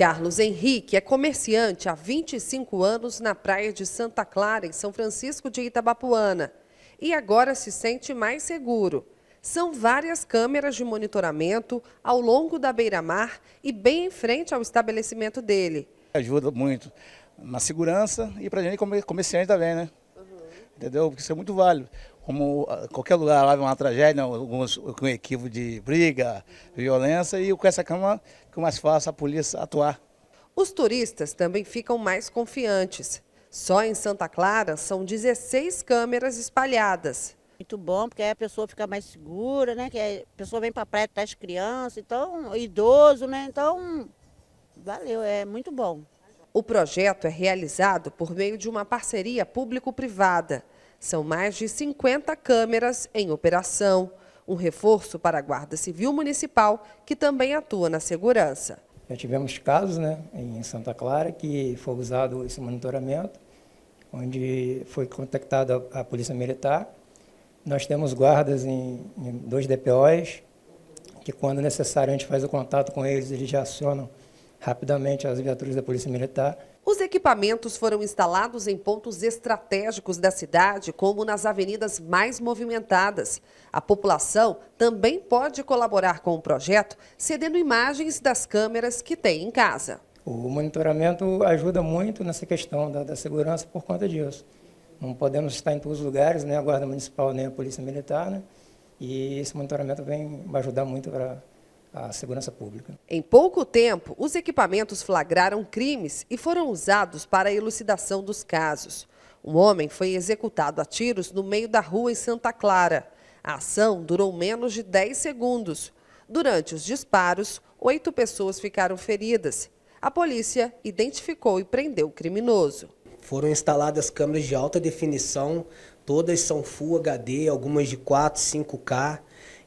Carlos Henrique é comerciante há 25 anos na praia de Santa Clara, em São Francisco de Itabapuana, e agora se sente mais seguro. São várias câmeras de monitoramento ao longo da beira-mar e bem em frente ao estabelecimento dele. Ajuda muito na segurança e para a gente comerciante também, né? entendeu? Porque isso é muito válido. Como ah, qualquer lugar lá uma tragédia, alguns com equívoco de briga, violência, e com essa cama fica mais fácil a polícia atuar. Os turistas também ficam mais confiantes. Só em Santa Clara são 16 câmeras espalhadas. Muito bom, porque aí a pessoa fica mais segura, né? Que a pessoa vem para a praia, traz crianças, então, idoso, né? Então, valeu, é muito bom. O projeto é realizado por meio de uma parceria público-privada. São mais de 50 câmeras em operação, um reforço para a Guarda Civil Municipal, que também atua na segurança. Já tivemos casos né, em Santa Clara que foi usado esse monitoramento, onde foi contactada a Polícia Militar. Nós temos guardas em, em dois DPOs, que quando necessário a gente faz o contato com eles, eles já acionam rapidamente as viaturas da Polícia Militar. Os equipamentos foram instalados em pontos estratégicos da cidade, como nas avenidas mais movimentadas. A população também pode colaborar com o projeto, cedendo imagens das câmeras que tem em casa. O monitoramento ajuda muito nessa questão da, da segurança por conta disso. Não podemos estar em todos os lugares, nem a Guarda Municipal, nem a Polícia Militar, né? E esse monitoramento vem ajudar muito para a segurança pública. Em pouco tempo, os equipamentos flagraram crimes e foram usados para a elucidação dos casos. Um homem foi executado a tiros no meio da rua em Santa Clara. A ação durou menos de 10 segundos. Durante os disparos, oito pessoas ficaram feridas. A polícia identificou e prendeu o criminoso. Foram instaladas câmeras de alta definição, todas são Full HD, algumas de 4, 5K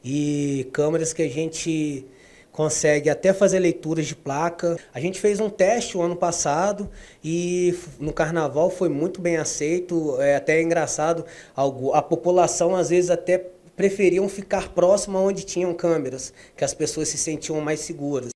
e câmeras que a gente consegue até fazer leituras de placa. A gente fez um teste o ano passado e no carnaval foi muito bem aceito. É até engraçado, a população às vezes até preferiam ficar próximo onde tinham câmeras, que as pessoas se sentiam mais seguras.